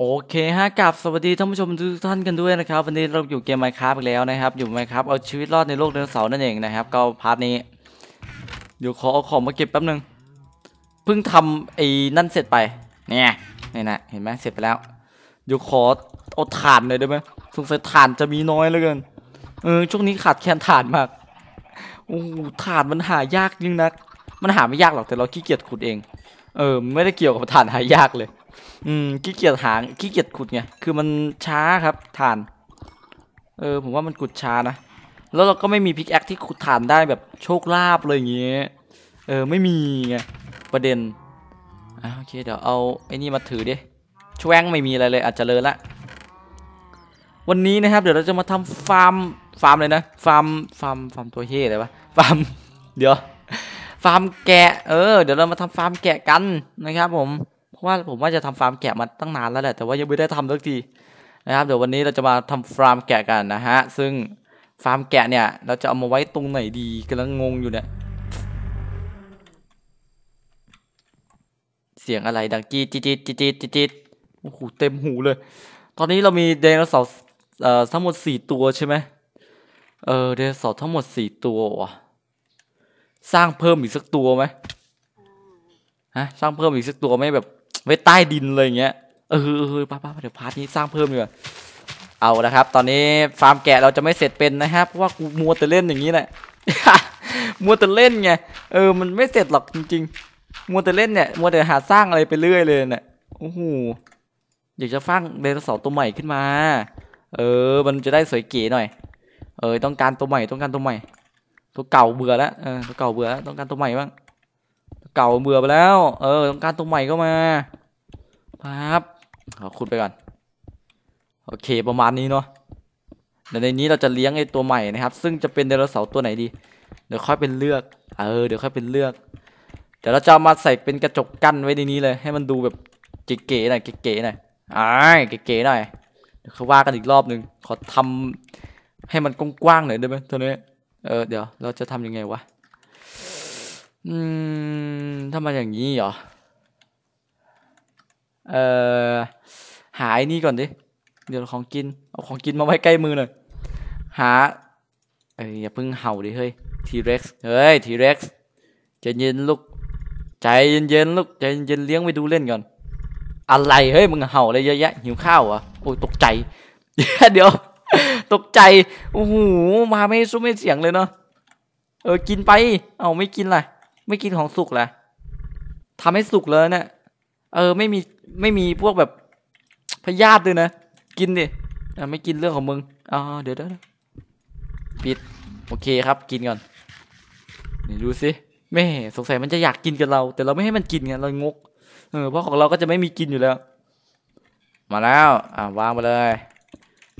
โอเคฮะกับสวัสดีท่านผู้ชมทุกท่านกันด้วยนะครับ วันนี้เราอยู่เกมไมค์ครับแล้วนะครับ อยู่ไมค์ครับเอาชีวิตรอดในโลกเดโนเสาร์นั่นเองนะครับ ก็พาร์ทนี้เดี๋ยวขอเอาของมาเก็บแป๊บนึงเพิ่งทำไอ้นั่นเสร็จไป เนี่ยนี่นะเห็นไหมเสร็จไปแล้วเดี๋ยวขอเอาถ่านหน่อยได้ไหมสงสัยถ่านจะมีน้อยเหลือเกินเออช่วงนี้ขาดแคลนถ่านมากโอ้ถ่านมันหายากยิ่งนักมันหาไม่ยากหรอกแต่เราขี้เกียจขุดเองเออ ไม่ได้เกี่ยวกับถ่านหายากเลยอืมขี้เกียจหางขี้เกียจขุดไงคือมันช้าครับฐานเออผมว่ามันขุดช้านะ แล้วเราก็ไม่มีพิกแอคที่ขุดฐานได้แบบโชคลาภเลยอย่างเงี้ยเออไม่มีไงประเด็นอ่ะโอเค เดี๋ยวเอาไอ้นี่มาถือดิช่วงไม่มีอะไรเลย อาจจะเลยละวันนี้นะครับเดี๋ยวเราจะมาทำฟาร์มฟาร์มเลยนะฟาร์มฟาร์มฟาร์มตัวเฮ่เลยปะฟาร์มเดี๋ยวฟาร์มแกะเออ เดี๋ยวเรามาทำฟาร์มแกะกันนะครับ ผมว่าผมว่าจะทำฟาร์มแกะมาตั้งนานแล้วแหละแต่ว่ายังไม่ได้ทำสักทีนะครับ เดี๋ยววันนี้เราจะมาทำฟาร์มแกะกันนะฮะ ซึ่งฟาร์มแกะเนี่ยเราจะเอามาไว้ตรงไหนดีกำลังงงอยู่เนี่ยเสียงอะไรดังจี๊ดจี๊ดจี๊ดจี๊ดจี๊ดโอ้โหเต็มหูเลย ตอนนี้เรามีเดนเสาเอ่อทั้งหมดสี่ตัวใช่ไหมเออเดนเสาทั้งหมดสี่ตัวว่ะสร้างเพิ่มอีกสักตัวไหมฮะสร้างเพิ่มอีกสักตัวไหมแบบไว้ใต้ดินเลยอย่างเงี้ย เออป้าป้าเดี๋ยวพาร์ทนี้สร้างเพิ่มดีกว่า เอาละครับ ตอนนี้ฟาร์มแกะเราจะไม่เสร็จเป็นนะครับ เพราะว่ากูมัวแต่เล่นอย่างนี้แหละ มัวแต่เล่นไง เออ มันไม่เสร็จหรอกจริงๆ มัวแต่เล่นเนี่ย มัวแต่หาสร้างอะไรไปเรื่อยเลย เนี่ย โอ้โห อยากจะสร้างเดโนเสอร์ตัวใหม่ขึ้นมา เออ มันจะได้สวยเก๋หน่อย เออ ต้องการตัวใหม่ ต้องการตัวใหม่ ตัวเก่าเบื่อแล้วเออตัวเก่าเบื่อแล้วต้องการตัวใหม่บ้างเก่าเบื่อไปแล้ว เออต้องการตัวใหม่เข้ามาครับขอขุดไปก่อน โอเคประมาณนี้เนาะเดี๋ยวในนี้เราจะเลี้ยงไอ้ตัวใหม่นะครับ ซึ่งจะเป็นไดโนเสาร์ตัวไหนดี เดี๋ยวค่อยเป็นเลือก เออเดี๋ยวค่อยเป็นเลือก เดี๋ยวเราจะมาใส่เป็นกระจกกั้นไว้ในนี้เลย ให้มันดูแบบเก๋ๆหน่อยเก๋ๆหน่อยอ่าเก๋ๆหน่อยเดี๋ยวเขาว่ากันอีกรอบหนึ่งขอทำให้มันกว้างๆหน่อยได้ไหมตัวนี้ เออเดี๋ยวเราจะทำยังไงวะอืมทำไมอย่างนี้เหรอ เอ่อ หาไอ้นี่ก่อนดิ เดี๋ยวของกินเอาของกินมาไว้ใกล้มือหน่อยหาเอ้ยอย่าเพิ่งเห่าดิ เฮ้ยทีเร็กซ์เฮ้ยทีเร็กซ์ใจเย็นลูกใจเย็นๆลูกใจเย็นๆเลี้ยงไปดูเล่นก่อน อะไร เฮ้ย มึงเห่าอะไรเยอะแยะ หิวข้าวอ่ะโอ้ยตกใจ เดี๋ยว ตกใจ โอ้โห มาไม่ซุ้มไม่เสียงเลยเนาะ เออ กินไป เอาไม่กินล่ะไม่กินของสุกแหละทำให้สุกเลยเนะ่ยเออไม่มีไม่มีพวกแบบพยาธิเลยนะ กินดิไม่กินเรื่องของมึง อ๋อเดี๋ยวเดี๋ยวปิด โอเคครับ กินก่อนนี่ดูสิแม่สงสัยมันจะอยากกินกับเรา แต่เราไม่ให้มันกินไง เรางกเออเพราะของเราก็จะไม่มีกินอยู่แล้ว มาแล้ว อ่าวางไปเลย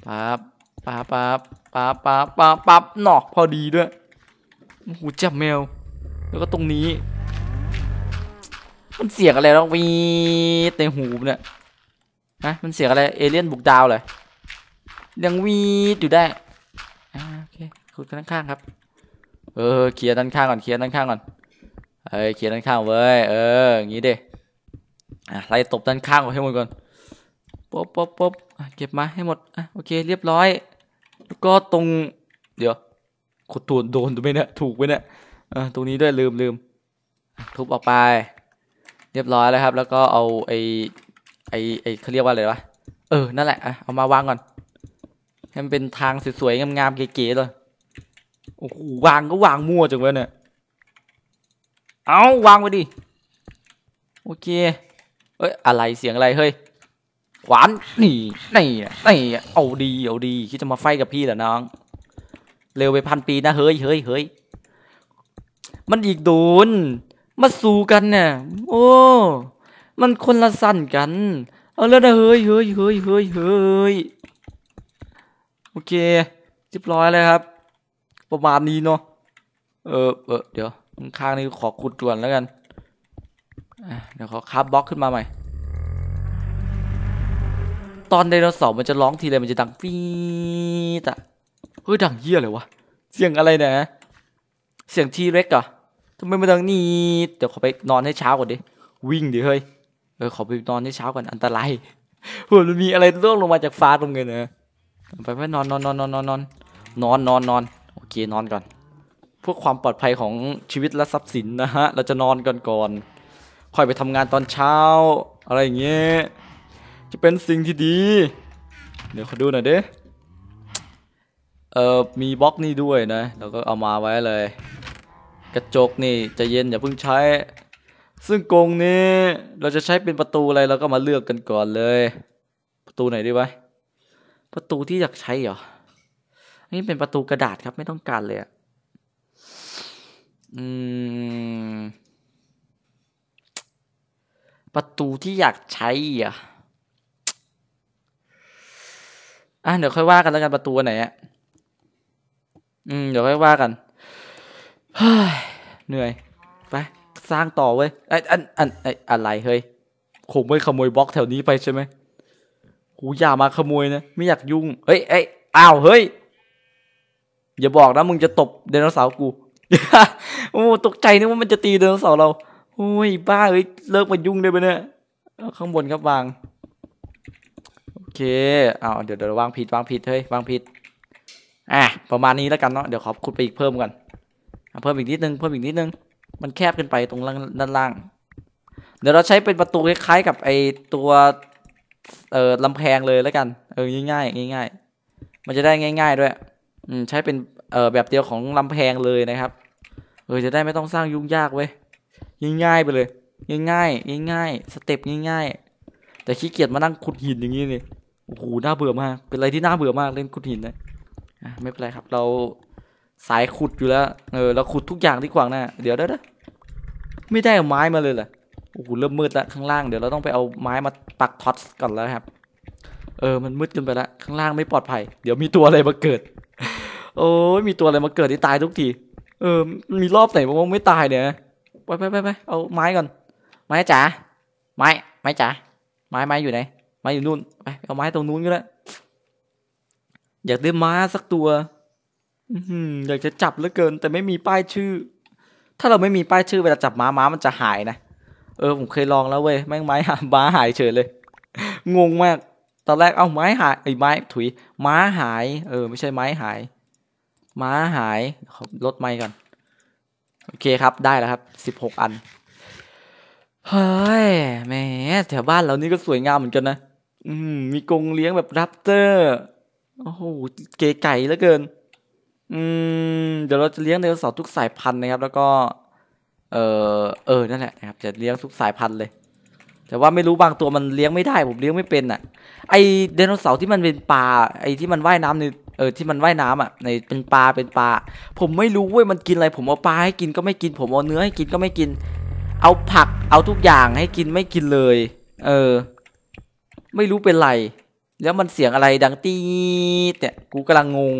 ปั๊บปั๊บปั๊บปั๊บปั๊บปั๊บปั๊บหนอกพอดีด้วยโอ้โหจับแมวแล้วก็ตรงนี้ มันเสียงอะไรแล้ววีในหูเนี่ยนะมันเสียงอะไรเอเลี่ยนบุกดาวเลยยังวีอยู่ได้โอเคขุดด้านข้างครับ เออเคลียร์ด้านข้างก่อนเคลียร์ด้านข้างก่อนเอ้ยเคลียร์ด้านข้างเว้ยเอออย่างนี้เด้อ่ะไล่ตบด้านข้างออกให้หมดก่อนป๊บป๊บป๊บเก็บมาให้หมดอ่ะโอเค เรียบร้อยแล้วก็ตรง เดี๋ยวขุดถูกโดนตัวไหมเนี่ย ถูกไหมเนี่ยเออ ตรงนี้ด้วยลืมลืม ทุบออกไป เรียบร้อยแล้วครับ แล้วก็เอาไอ้ไอไอเขาเรียกว่าอะไรวะเออ นั่นแหละเอามาวางก่อนให้มันเป็นทางสวยๆงามๆเก๋ๆเลย โอ้โหวางก็วางมั่วจังเลยเนี่ยเอาวางไปดิ โอเค เอ้ยอะไรเสียงอะไรเฮ้ยขวาน นี่นี่นี่เอาดีเอาดีคิดจะมาไฟกับพี่เหรอ น้อง เร็วไปพันปีนะเฮ้ยเฮ้ยเฮ้ยมันอีกโดนมาสู่กันเนี่ย โอ้ มันคนละสั้นกัน เอาแล้วนะเฮ้ย เฮ้ย เฮ้ยเฮ้ยเฮ้ยโอเคเรียบร้อยเลยครับ ประมาณนี้เนาะ เออเออ เดี๋ยว ข้างนี้ขอขุดจวนแล้วกันเดี๋ยวขอคาบบล็อกขึ้นมาใหม่ ตอนไดโนเสาร์มันจะร้องทีไรมันจะดังฟีตะเฮ้ยดังเยี่ยเลยวะ เสียงอะไรเนี่ยเสียงทีเร็กอะทำไมมันดังนี่เดี๋ยวขอไปนอนให้เช้าก่อนดิวิ่งดิเฮ้ยเออขอไปนอนให้เช้าก่อนอันตรายผืมันมีอะไรร่วงลงมาจากฟ้าตรงเงินนะไปไปนอนนอนนอนนอนนอนนอนนอนนอนโอเคนอนก่อนเพื่อความปลอดภัยของชีวิตและทรัพย์สินนะฮะเราจะนอนก่อนก่อน ค่อยไปทำงานตอนเช้า อะไรอย่างเงี้ยจะเป็นสิ่งที่ดีเดี๋ยวขอดูหน่อยเด้เออมีบล็อกนี่ด้วยนะเราก็เอามาไว้เลยกระจกนี่จะเย็นอย่าเพิ่งใช้ ซึ่งกรงนี้เราจะใช้เป็นประตูอะไรเราก็มาเลือกกันก่อนเลย ประตูไหนดีวะประตูที่อยากใช้เหรอนี่เป็นประตูกระดาษครับไม่ต้องการเลยอ่ะอืมประตูที่อยากใช้อ่ะอ่ะเดี๋ยวค่อยว่ากันแล้วกันประตูไหนอ่ะอืม เดี๋ยวค่อยว่ากันเฮ้ยเหนื่อย ไป สร้างต่อเว้ยไอ้อัน อันไอ้อะไร เฮ้ยคงไม่ขโมยบล็อกแถวนี้ไปใช่ไหมกูอย่ามาขโมยนะ ไม่อยากยุ่งเฮ้ยไอ้อ้าว เฮ้ย อย่าบอกนะมึงจะตบเดนเสาร์กู โอ้ตกใจนึกว่ามันจะตีเดนเสาร์เราโอ้ย บ้าเฮ้ยเลิกมายุ่งได้ไหมเนี่ย ข้างบนครับวาง โอเค เอาเดี๋ยวเดี๋ยววางผิดวางผิด เฮ้ย วางผิด อ่ะ ประมาณนี้แล้วกันเนาะ เดี๋ยวขอขคุณไปอีกเพิ่มกันเพิ่มอีกนิดนึง เพิ่มอีกนิดนึงมันแคบขึ้นไปตรงด้านล่าง เดี๋ยวเราใช้เป็นประตูคล้ายๆกับไอตัว เอ่อลำแพงเลยแล้วกันเออง่ายๆง่ายๆมันจะได้ง่าย ๆด้วยอืมใช้เป็นเอ่อแบบเดียวของลำแพงเลยนะครับเออจะได้ไม่ต้องสร้างยุ่งยาก เว้ยง่ายๆไปเลยง่ายๆง่ายๆสเต็ปง่าย ๆ แต่ขี้เกียจมานั่งขุดหินอย่างนี้นี่โอ้โหน่าเบื่อมากเป็นอะไรที่น่าเบื่อมากเล่นขุดหินนะไม่เป็นไรครับเราสายขุดอยู่แล้ว เออเราขุดทุกอย่างที่ขวางหน้าเดี๋ยวเด้อไม่ได้เอาไม้มาเลยเหรอโอ้โหเริ่มมืดแล้วข้างล่าง เดี๋ยวเราต้องไปเอาไม้มาปักท็อตก่อนแล้วครับ เออ มันมืดเกินไปแล้วข้างล่างไม่ปลอดภัย เดี๋ยวมีตัวอะไรมาเกิด โอ้ยมีตัวอะไรมาเกิดที่ตายทุกที เออ มีรอบไหนบ้างไม่ตายเนี่ยไปไปไปไปเอาไม้ก่อน ไม้จ๋าไม้ ไม้จ๋าไม้ไม้อยู่ไหน ไม้อยู่นู่น ไปเอาไม้ตรงนู้นก็ได้ อยากได้ไม้สักตัวอยากจะจับเหลือเกิน แต่ไม่มีป้ายชื่อ ถ้าเราไม่มีป้ายชื่อ เวลาจับม้าม้ามันจะหายนะ เออ ผมเคยลองแล้วเว้ยแม่งไม้หาม้าหายเฉยเลย งงมาก ตอนแรกเอาไม้หายไอ้ไม้ถุย ม้าหาย เออ ไม่ใช่ไม้หาย ม้าหาย ลดไม้ก่อนโอเคครับได้แล้วครับสิบหกอัน เฮ้ยแม่แถวบ้านเรานี่ก็สวยงามเหมือนกันนะ อืมมีกรงเลี้ยงแบบรับเตอร์ โอ้โหเก๋ไก่เหลือเกินอืมเดี๋ยวเราจะเลี้ยงไดโนเสาร์ทุกสายพันธุ์นะครับแล้วก็ เออเออนั่นแหละนะครับ จะเลี้ยงทุกสายพันธุ์เลย แต่ว่าไม่รู้บางตัวมันเลี้ยงไม่ได้ ผมเลี้ยงไม่เป็นอ่ะไอไดโนเสาร์ที่มันเป็นปลา ไอที่มันว่ายน้ำในเออที่มันว่ายน้ำอ่ะในเป็นปลาเป็นปลา ผมไม่รู้เว้ยมันกินอะไร ผมเอาปลาให้กินก็ไม่กิน ผมเอาเนื้อให้กินก็ไม่กิน เอาผักเอาทุกอย่างให้กินไม่กินเลย เออ ไม่รู้เป็นไร แล้วมันเสียงอะไร ดังตี๊ดเนี่ยกูกำลังงง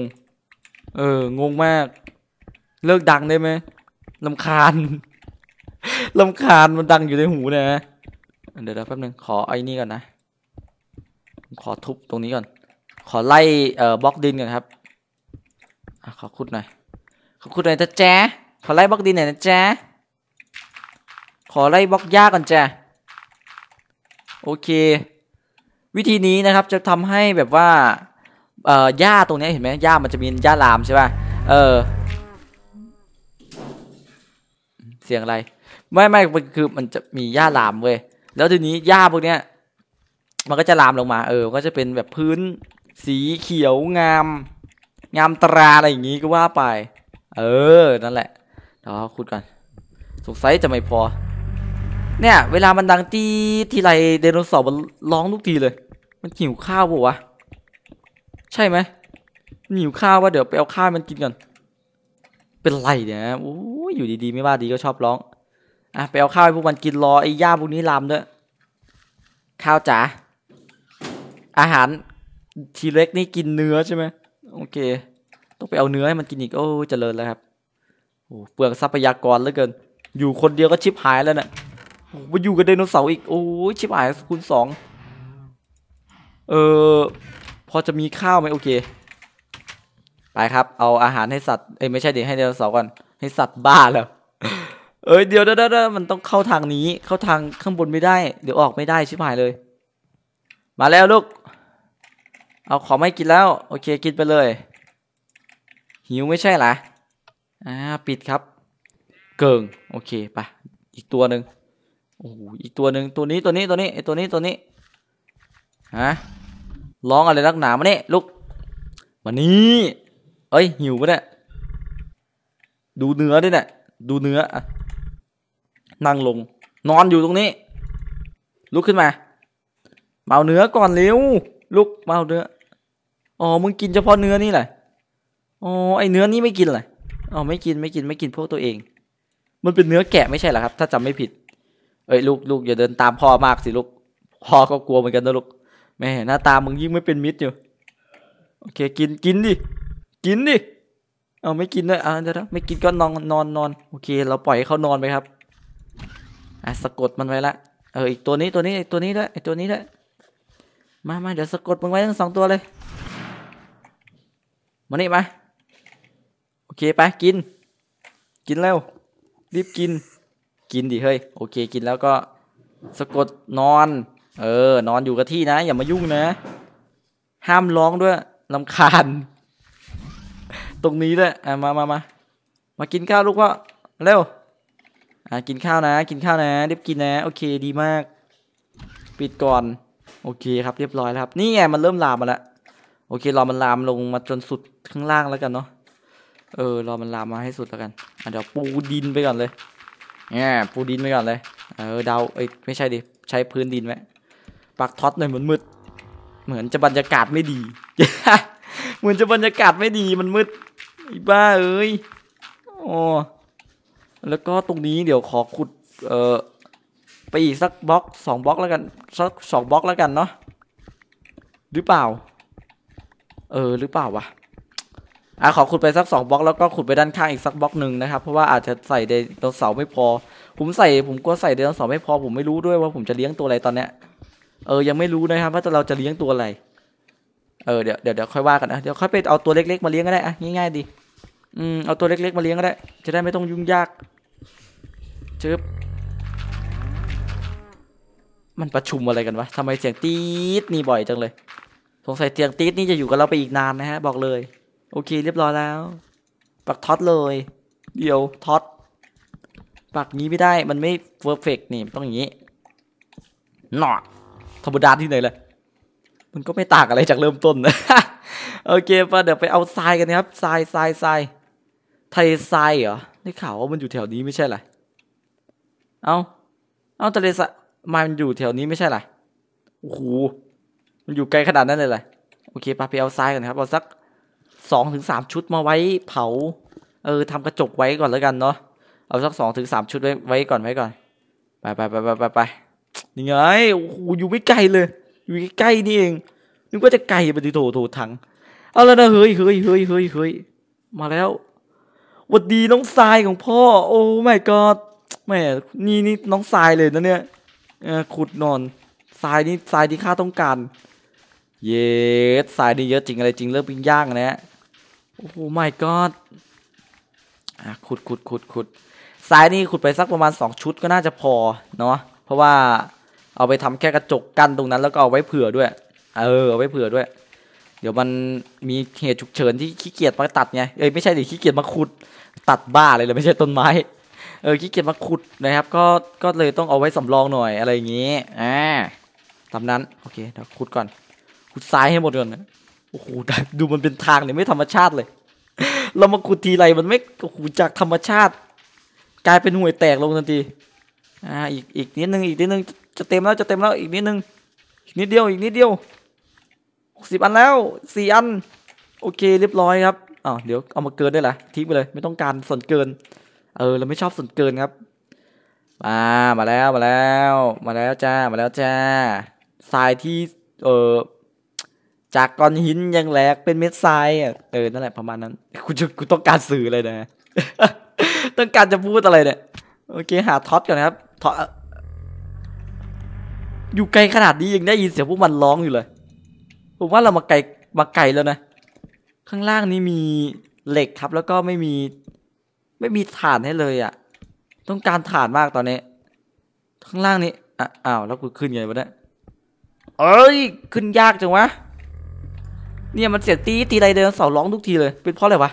เอองงมาก เลิกดังได้ไหมลำคาญลำคาญมันดังอยู่ในหูนะเดี๋ยวแป๊บนึงขอไอ้นี่ก่อนนะ ขอทุบตรงนี้ก่อน ขอไล่เอ่อบล็อกดินก่อนครับอขอขุดหน่อยขอขุดหน่อยจาะแจ๊ขอไล่บล็อกดินหน่อยนะแจ๊ขอไล่บล็อกหญ้าก่อนแจ้โอเค วิธีนี้นะครับจะทำให้แบบว่าเอ่อหญ้าตรงนี้เห็นไหมหญ้ามันจะมีหญ้าลามใช่ป่ะเออ เสียงอะไร ไม่ไม่มันคือมันจะมีหญ้าลามเว้ยแล้วทีนี้หญ้าพวกเนี้ยมันก็จะลามลงมา เออก็จะเป็นแบบพื้น สีเขียวงาม งามตราอะไรอย่างงี้ก็ว่าไป เออ นั่นแหละเดี๋ยวขุดกันสงสัยจะไม่พอ เนี่ย เวลามันดังตีทีไรไดโนเสาร์มันร้องทุกทีเลย มันหิวข้าวปะวะใช่ไหมหิวข้าวว่าเดี๋ยวไปเอาข้าวมันกินก่อนเป็นไรเนี่ย โอ้ยอยู่ดีๆไม่ว่าดีก็ชอบร้อง อ่ะไปเอาข้าวให้พวกมันกินรอไอ้ย่าพวกนี้ลามด้วยข้าวจ๋าอาหาร ทีเล็กนี่กินเนื้อใช่ไหมโอเคต้องไปเอาเนื้อให้มันกินอีก โอ้เจริญแล้วครับโอ้เปลืองทรัพยากรเหลือเกิน อยู่คนเดียวก็ชิบหายแล้วเนะี่ยมาอยู่กับไดโนเสาร์อีกโอ้ชิบหายคูณสองเออพอจะมีข้าวไหมโอเค ไปครับ เอาอาหารให้สัตว์เอ้ยไม่ใช่เดยวให้เด๋ยวสองก่อนให้สัตว์บ้าแล้วเอ้ยเดี๋ยวเดี๋ยวมันต้องเข้าทางนี้ เข้าทางข้างบนไม่ได้ เดี๋ยวออกไม่ได้ชิบหายเลย มาแล้วลูก เอาขอไม่กินแล้ว โอเคกินไปเลย หิวไม่ใช่หรออ่าปิดครับ เกิงโอเคไปอีกตัวหนึ่งโอ้อีกตัวหนึ่งตัวนี้ตัวนี้ตัวนี้ไอตัวนี้ตัวนี้ ฮะร้องอะไรนักหนามาเนี่ยลุกมานี่เอ้ยหิวปะเนี่ยดูเนื้อด้วยเนี่ยดูเนื้อนั่งลงนอนอยู่ตรงนี้ ลุกขึ้นมา เมาเนื้อก่อนเร็วลุกเมาเนื้ออ๋อมึงกินเฉพาะเนื้อนี่แหละอ๋อไอเนื้อนี่ไม่กินเลยอ๋อไม่กินไม่กินไม่กินพวกตัวเอง มันเป็นเนื้อแกะไม่ใช่เหรอครับ ถ้าจำไม่ผิด เอ้ย ลูกลูก อย่าเดินตามพ่อมากสิลูกพ่อก็กลัวเหมือนกันนะลูกแม่หน้าตามึงยิ่งไม่เป็นมิตรอยู่โอเคกินกินดิกินดิเอาไม่กินด้วยอ่าเดี๋ยวนะไม่กินก็นอนนอนนอนโอเค เราปล่อยให้เขานอนไปครับอ่ะสะกดมันไว้ละเอออีกตัวนี้ตัวนี้ตัวนี้ด้วยไอตัวนี้ด้วยมามาเดี๋ยวสะกดมึงไว้ทั้งสองตัวเลยมานี่มาโอเคไปกิน กินแล้วรีบกิน กินดิเฮ้ย โอเค กินแล้วก็ สะกดนอนเออ นอนอยู่กับที่นะ อย่ามายุ่งนะ ห้ามร้องด้วยลำคาญตรงนี้ด้วยอ่ะ มามามามากินข้าวลูกว่าเร็วอ่ะกินข้าวนะ กินข้าวนะเรียบกินนะ โอเค ดีมาก ปิดก่อน โอเคครับเรียบร้อยแล้วครับ นี่ไงมันเริ่มลามมาแล้วโอเค รอมันลามลงมาจนสุดข้างล่างแล้วกันเนาะเออ รอมันลามมาให้สุดแล้วกันอ่ะเดี๋ยวปูดินไปก่อนเลยเนี่ยปูดินไปก่อนเลย เออเดาเอ้ยไม่ใช่ดิใช้พื้นดินไห้ปักท็อตหน่อยเหมือนมืด เหมือนจะบรรยากาศไม่ดี เหมือนจะบรรยากาศไม่ดีมันมืดอีบ้าเอ้ย โอ้ แล้วก็ตรงนี้เดี๋ยวขอขุดเอ่อไปอีกสักบล็อกสองบล็อกแล้วกัน สักสองบล็อกแล้วกันเนาะ หรือเปล่า เออหรือเปล่าวะอ่ะขอขุดไปสักสองบล็อก แล้วก็ขุดไปด้านข้างอีกสักบล็อกหนึ่งนะครับ เพราะว่าอาจจะใส่ไดโนเสาร์ไม่พอ ผมใส่ ผมกลัวใส่ไดโนเสาร์ไม่พอ ผมไม่รู้ด้วยว่าผมจะเลี้ยงตัวอะไรตอนเนี้ยเออยังไม่รู้นะครับ ว่าเราจะเลี้ยงตัวอะไร เออเดี๋ยวเดี๋ยวเดี๋ยวค่อยว่ากันนะเดี๋ยวค่อยไปเอาตัวเล็ก ๆมาเลี้ยงก็ได้อะง่ายๆดี อืมเอาตัวเล็ก ๆ มาเลี้ยงก็ได้จะได้ไม่ต้องยุ่งยากจึบมันประชุมอะไรกันวะทำไมเสียงตี๊ดนี่บ่อยจังเลย สงสัยเสียงตี๊ดนี่จะอยู่กับเราไปอีกนานนะฮะบอกเลย โอเค เรียบร้อยแล้วปักท็อตเลย เดี๋ยวท็อตปักงี้ไม่ได้มันไม่เฟอร์เฟกนี่ต้องอย่างนี้หนอธรรมดาที่ไหนเลยมันก็ไม่ต่างอะไรจากเริ่มต้นนะ โอเคป่ะเดี๋ยวไปเอาทรายกันนะครับ ทรายทรายทรายไทยทรายเหรอได้ข่าวว่ามันอยู่แถวนี้ไม่ใช่เหรอเอาเอาทะเลทรายมันอยู่แถวนี้ไม่ใช่เหรอโอ้โห มันอยู่ไกลขนาดนั้นเลยเหรอโอเคป่ะไปเอาทรายกันครับเอาสักสองถึงสามชุดมาไว้เผา เออทำกระจกไว้ก่อนแล้วกันเนาะ เอาสักสองถึงสามชุดไว้ไว้ก่อนไว้ก่อน ไปไปไปไปไปนีงไงโอ้โหอยู่ไม่ไกลเลย อยู่ใกล้นี่เองนึกว่าจะไกลไปทิโถโถถัง เอาแล้วนะเฮ้ยเฮ้ยเฮ้ย เฮ้ยเฮ้ยมาแล้ววัดดีน้องทรายของพ่อ โอ้ไม่กอดแม่นี่นี่น้องทรายเลยนะเนี่ยขุดนอน ทรายนี่ทรายที่ข้าต้องการ เยส ทรายนี่เยอะจริงอะไรจริงเริ่มปิ้งย่างนะฮะ โอ้ไม่กอดขุดขุดขุดขุดทรายนี่ขุดไปสักประมาณสองชุดก็น่าจะพอเนาะ เพราะว่าเอาไปทำแค่กระจกกั้นตรงนั้นแล้วก็เอาไว้เผื่อด้วย เออเอาไว้เผื่อด้วย เดี๋ยวมันมีเหตุฉุกเฉินที่ขี้เกียจมาตัดไง เอ้ยไม่ใช่ดิขี้เกียจมาขุดตัดบ้าเลยเลยไม่ใช่ต้นไม้ เออขี้เกียจมาขุดนะครับก็ก็เลยต้องเอาไว้สำรองหน่อยอะไรอย่างงี้อ่าตามนั้นโอเคเดี๋ยวขุดก่อน ขุดซ้ายให้หมดก่อนนะ โอ้โหดูมันเป็นทางเนี่ยไม่ธรรมชาติเลย เรามาขุดทีไรมันไม่โอ้โหจากธรรมชาติ กลายเป็นห่วยแตกลงทันที อ่า อีกอีกนิดนึงอีกนิดนึงจะเต็มแล้วจะเต็มแล้วอีกนิดนึงอีกนิดเดียวอีกนิดเดียวสิบอันแล้วสี่อัน โอเค เรียบร้อยครับอ้าวเดี๋ยวเอามาเกินได้แหละทิ้งไปเลยไม่ต้องการส่วนเกินเออเราไม่ชอบส่วนเกินครับมามาแล้วมาแล้ว มาแล้วจ้า มาแล้วจ้าทรายที่ เออจากก้อนหินยังแหลกเป็นเม็ดทรายอ่ะเออนั่นแหละประมาณนั้นกูจะกูต้องการสื่อเลยนะต้องการจะพูดอะไรเนี่ยโอเค หาท็อตก่อนครับท็อตอยู่ไกลขนาดนี้ยังได้ยินเสียงพวกมันร้องอยู่เลย ผมว่าเรามาไกลมาไกลแล้วนะ ข้างล่างนี้มีเหล็กครับ แล้วก็ไม่มีไม่มีฐานให้เลยอะ่ะ ต้องการฐานมากตอนนี้ ข้างล่างนี้อ่ะอ้าว แล้วกูขึ้นไงวะเนี่ยเอ้ยขึ้นยากจังวะ เนี่ยมันเสียตีตีไรเดินเสาร้องทุกทีเลย เป็นเพราะอะไรวะ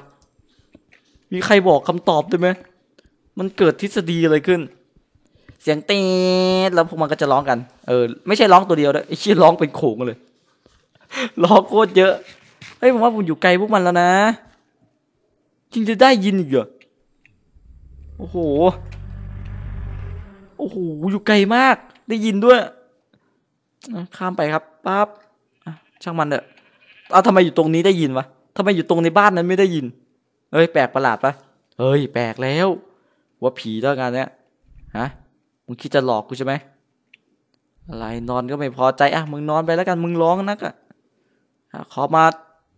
มีใครบอกคำตอบได้ไหมมันเกิดทฤษฎีอะไรขึ้นเสียงตีแล้วพวกมันก็จะร้องกันเออ ไม่ใช่ร้องตัวเดียวด้วยไอ้ชี้ร้องเป็นโขงเลยร้องโคตรเยอะเฮ้ยผมว่าผมอยู่ไกลพวกมันแล้วนะ จริงจะได้ยินอีกเหรอโอ้โหโอ้โหอยู่ไกลมาก ได้ยินด้วยข้ามไปครับปั๊บช่างมันเถอะเอาทำไมอยู่ตรงนี้ได้ยินวะทำไมอยู่ตรงในบ้านนั้นไม่ได้ยินเฮ้ยแปลกประหลาดปะเฮ้ย แปลกแล้วว่าผีต้องกันเนี้ยฮะมึงคิดจะหลอกกูใช่ไหมอะไรนอนก็ไม่พอใจอ่ะมึงนอนไปแล้วกันมึงร้องนักอ่ะขอมา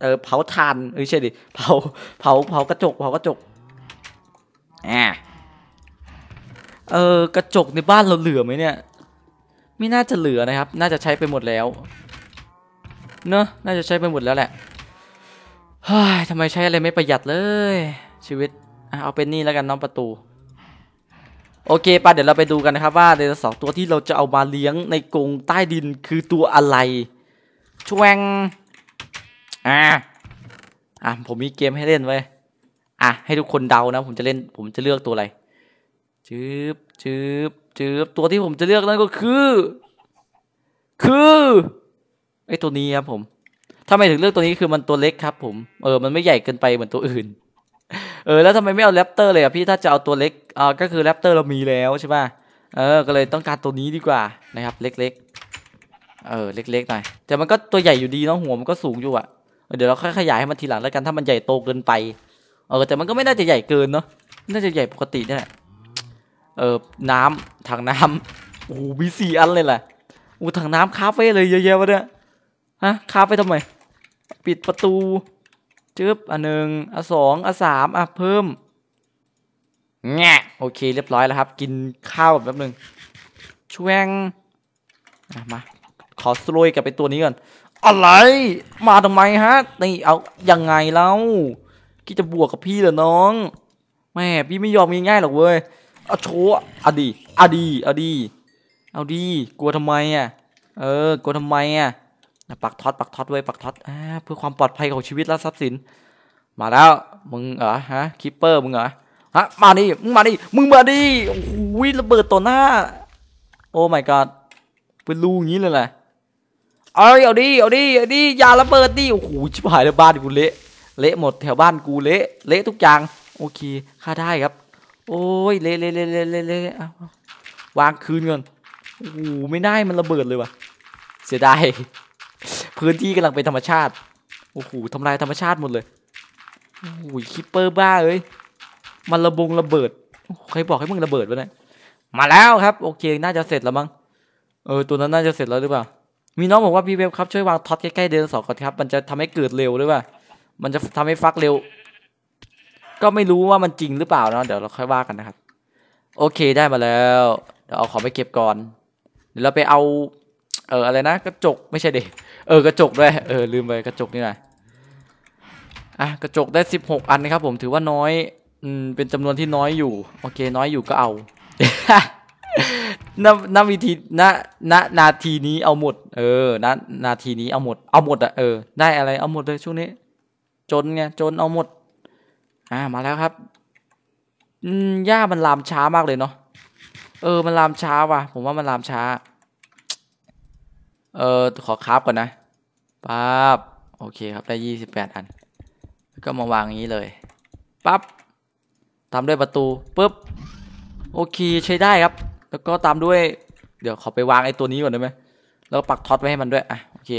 เออเผาถ่านเออใช่ดิเผาเผาเผากระจก เผากระจกแอะเออกระจกในบ้านเราเหลือไหมเนี่ยไม่น่าจะเหลือนะครับ น่าจะใช้ไปหมดแล้วเนอะน่าจะใช้ไปหมดแล้วแหละเฮ้ยทำไมใช้อะไรไม่ประหยัดเลย ชีวิตเอาเป็นนี่แล้วกันน้องประตูโอเคปะเดี๋ยวเราไปดูกันนะครับว่าใดนสองตัวที่เราจะเอามาเลี้ยงในกรงใต้ดินคือตัวอะไรช่วงอ่ะอ่ะผมมีเกมให้เล่นไว้อ่ะให้ทุกคนเดานะ ผมจะเล่นผมจะเลือกตัวอะไรจืบจืบจืบตัวที่ผมจะเลือกนั่นก็คือ คือไอตัวนี้ครับผมทำไมถึงเลือกตัวนี้คือมันตัวเล็กครับผม เออ มันไม่ใหญ่เกินไปเหมือนตัวอื่นเออแล้วทำไมไม่เอาแรปเตอร์เลยอ่ะพี่ถ้าจะเอาตัวเล็กอ่าก็คือแรปเตอร์เรามีแล้วใช่ป่ะเออ ก็เลยต้องการตัวนี้ดีกว่านะครับ เล็กๆเออเล็กๆหน่อยแต่มันก็ตัวใหญ่อยู่ดีเนาะหัวมันก็สูงอยู่อ่ะเดี๋ยวเราค่อยขยายให้มันทีหลังแล้วกัน ถ้ามันใหญ่โตเกินไปเออแต่มันก็ไม่น่าจะใหญ่เกินเนาะน่าจะใหญ่ปกตินี่แหละเออน้ำถังน้ำโอ้มีสี่อันเลยแหละอู้ถังน้ำคาเฟ่เลยเยอะแยะวะเนี่ยฮะคาเฟ่ทำไมปิดประตูจึ๊บอันหนึ่งอันสองอันสามอ่ะ เพิ่ม แงะโอเคเรียบร้อยแล้วครับ กินข้าวแบบนึง ช่วงมา ขอสโลยกลับไปตัวนี้ก่อน อะไร มาทำไมฮะ นี่ เอา ยังไงเล่าคิดจะบวกกับพี่เหรอน้อง แม่ พี่ไม่ยอมง่ายๆหรอกเว้ย เอา โชว์อดีอดีอดี เอาดี กลัวทำไมอ่ะ เออ กลัวทำไมอ่ะปักท็อตปักท็อตไว้ปักท็อตเพื่อความปลอดภัยของชีวิตและทรัพย์สิน มาแล้วมึงเหรอฮะคิปเปอร์มึงเหรอฮะมาดิมึงมาดิมึงมาดิโอ้โหระเบิดต่อหน้า โอ้ my god เป็นรูอย่างนี้เลยแหละเอาเอาดิเอาดิเอาดิยาระเบิดดิโอ้โหชิบหายแล้วบ้านกูเละ เละหมดแถวบ้านกูเละ เละทุกอย่างโอเค ค่าได้ครับ โอ้ยเละเละเละเละเละวางคืนเงินโอ้โหไม่ได้มันระเบิดเลยว่ะ เสียดายพื้นที่กำลังเป็นธรรมชาติโอ้โหทำลายธรรมชาติหมดเลยโอ้โหคิปเปอร์บ้าเอ้ยมันระบงระเบิดใครบอกให้มึงระเบิดวะเนี่ยมาแล้วครับ โอเคน่าจะเสร็จแล้วมั้งเออตัวนั้นน่าจะเสร็จแล้วหรือเปล่า มีน้องบอกว่าพี่เวฟบครับช่วยวางท็อตใกล้ๆเดินสองก่อนครับ มันจะทำให้เกิดเร็วหรือเปล่า มันจะทำให้ฟักเร็ว ก็ไม่รู้ว่ามันจริงหรือเปล่านะเดี๋ยวเราค่อยว่ากันนะครับโอเคได้มาแล้วเดี๋ยวเอาของไปเก็บก่อน เดี๋ยวเราไปเอา เอออะไรนะกระจกไม่ใช่เด็กเออกระจกด้วยเออลืมไปกระจกนี่นะอ่ะกระจกได้สิบหกอันนะครับ ผมถือว่าน้อย อืม เป็นจำนวนที่น้อยอยู่โอเค น้อยอยู่ก็เอาณาวิธีณณนาทีนี้เอาหมด เออณนาทีนี้เอาหมดเอาหมดอ่ะเออได้อะไรเอาหมดเลยช่วงนี้ จนไงจนเอาหมดอ่ามาแล้วครับอืมหญ้ามันลามช้ามากเลยเนาะเออ มันลามช้าว่ะ ผมว่ามันลามช้าเอ่อขอคราฟก่อนนะปั๊บโอเค ครับได้ยี่สิบแปดอันก็มาวางอย่างนี้เลยปั๊บตามด้วยประตูปุ๊บโอเคใช้ได้ครับ แล้วก็ตามด้วย เดี๋ยวขอไปวางไอ้ตัวนี้ก่อนได้ไหมแล้วปักท็อตไว้ให้มันด้วยอ่ะโอเค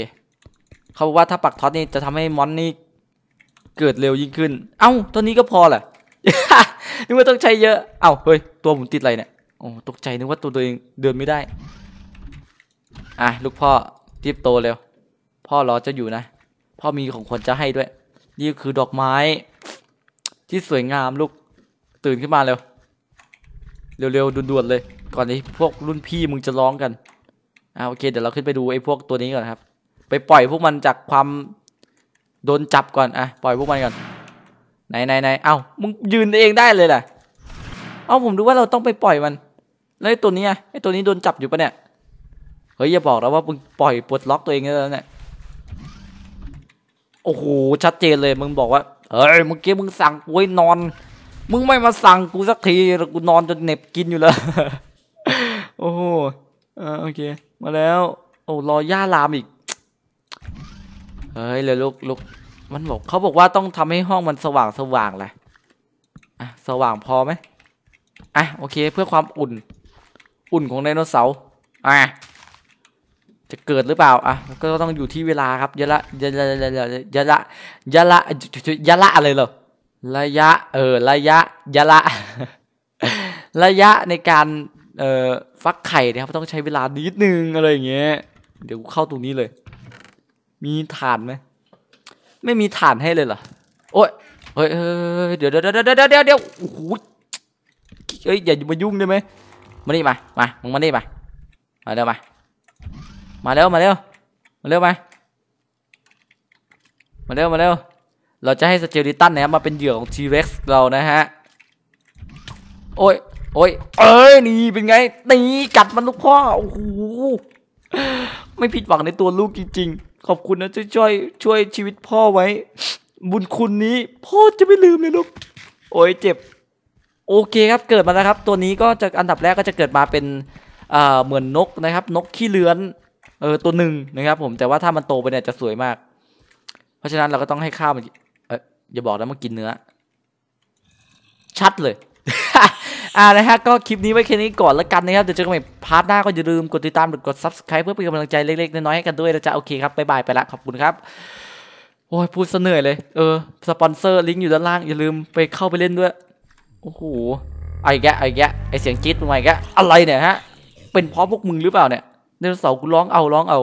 เขาบอกว่าถ้าปักท็อตนี่จะทำให้มอนนี่เกิดเร็วยิ่งขึ้น เอ้าตัวนี้ก็พอแหละนึกว่าต้องใช้เยอะเอ้าเฮ้ยตัวผมติดอะไรเนี่ยโอ้ตกใจนึกว่าตัวตัวเองเดินไม่ได้อ่ะลูกพ่อรีบโตเร็วพ่อรอจะอยู่นะพ่อมีของขวัญจะให้ด้วย นี่คือดอกไม้ ที่สวยงามลูกตื่นขึ้นมาเร็วเร็วๆด่วนๆเลยก่อนที่พวกรุ่นพี่มึงจะร้องกันอ่าโอเค เดี๋ยวเราขึ้นไปดูไอ้พวกตัวนี้ก่อนครับ ไปปล่อยพวกมันจากความโดนจับก่อนอ่ะปล่อยพวกมันก่อนไหนไหนไหนเอ้ามึงยืนเองได้เลยแหละเอ้าผมดูว่าเราต้องไปปล่อยมันแล้วไอ้ตัวนี้ไอ้ตัวนี้โดนจับอยู่ปะเนี่ยเฮ้ยอย่าบอกแล้วว่ามึงปล่อยปลดล็อกตัวเองแล้วเนี่ย โอ้โหชัดเจนเลย มึงบอกว่า เฮ้ยเมื่อกี้มึงสั่งกูให้นอน มึงไม่มาสั่งกูสักทีกูนอนจนเน็บกินอยู่แล้วโอ้โหอ่าโอเค มาแล้ว โอ้รอย่าลามอีก เฮ้ยเลยลุกลุกมันบอกเขาบอกว่าต้องทำให้ห้องมันสว่างสว่างแหละอ่ะสว่างพอไหมอ่ะโอเค เพื่อความอุ่น อุ่นของไดโนเสาร์ อ่ะจะเกิดหรือเปล่าอ่ะก็ต้องอยู่ที่เวลาครับยะละยะละยะละยะละยะละยะละอะไรเหรอระยะ เออ ระยะยะละ ระยะในการเอ่อฟักไข่นะครับต้องใช้เวลานิดนึงอะไรอย่างเงี้ยเดี๋ยวเข้าตรงนี้เลย มีฐานไหมไม่มีฐานให้เลยเหรอโอ้ยเฮ้ยเดี๋ยวเดี๋ยวเดี๋ยวเดี๋ยวเดี๋ยวโอ้โหเฮ้ยอย่ามายุ่งได้ไหมมาดิมามามึงมาดิมามาเดี๋ยวมามาเร็วมาเร็วมาเร็วไหมมาเร็วมาเร็วเราจะให้สเจลิตันนะครับมาเป็นเหยื่อของทีเร็กซ์เรานะฮะโอ้ยโอ้ยเอ้ยนี่เป็นไงตีกัดมันลูกพ่อโอ้โหไม่ผิดหวังในตัวลูกจริง ๆ ขอบคุณนะช่วยช่วยช่วยชีวิตพ่อไว้บุญคุณนี้ พ่อจะไม่ลืมเลยลูกโอ้ยเจ็บโอเคครับเกิดมาแล้วครับ ตัวนี้ก็จะอันดับแรกก็จะเกิดมาเป็นเหมือนนกนะครับ นกขี้เลื้อนเออตัวหนึ่งนะครับผมแต่ว่าถ้ามันโตไปเนี่ยจะสวยมาก เพราะฉะนั้นเราก็ต้องให้ข้าวมันเอออย่าบอกนะมันกินเนื้อชัดเลยอ่านะฮะ ก็คลิปนี้ไว้แค่นี้ก่อนละกันนะครับเดี๋ยวเจอกันใหม่พาร์ทหน้าก็อย่าลืมกดติดตามกด subscribe เพื่อเป็นกำลังใจเล็กๆน้อยๆให้กันด้วยนะจ๊ะโอเคครับบ๊ายบายไปละขอบคุณครับโอ้ยพูดเสนื่อยเลย เออสปอนเซอร์ลิงก์อยู่ด้านล่างอย่าลืมไปเข้าไปเล่นด้วยโอ้โหไอ้แกไอ้แกไอ้เสียงจี๊ดมึงไอ้แกอะไรเนี่ยฮะเป็นเพราะพวกมึงหรือเปล่าเนี่ยในเสาร์กูร้องเอา ร้องเอา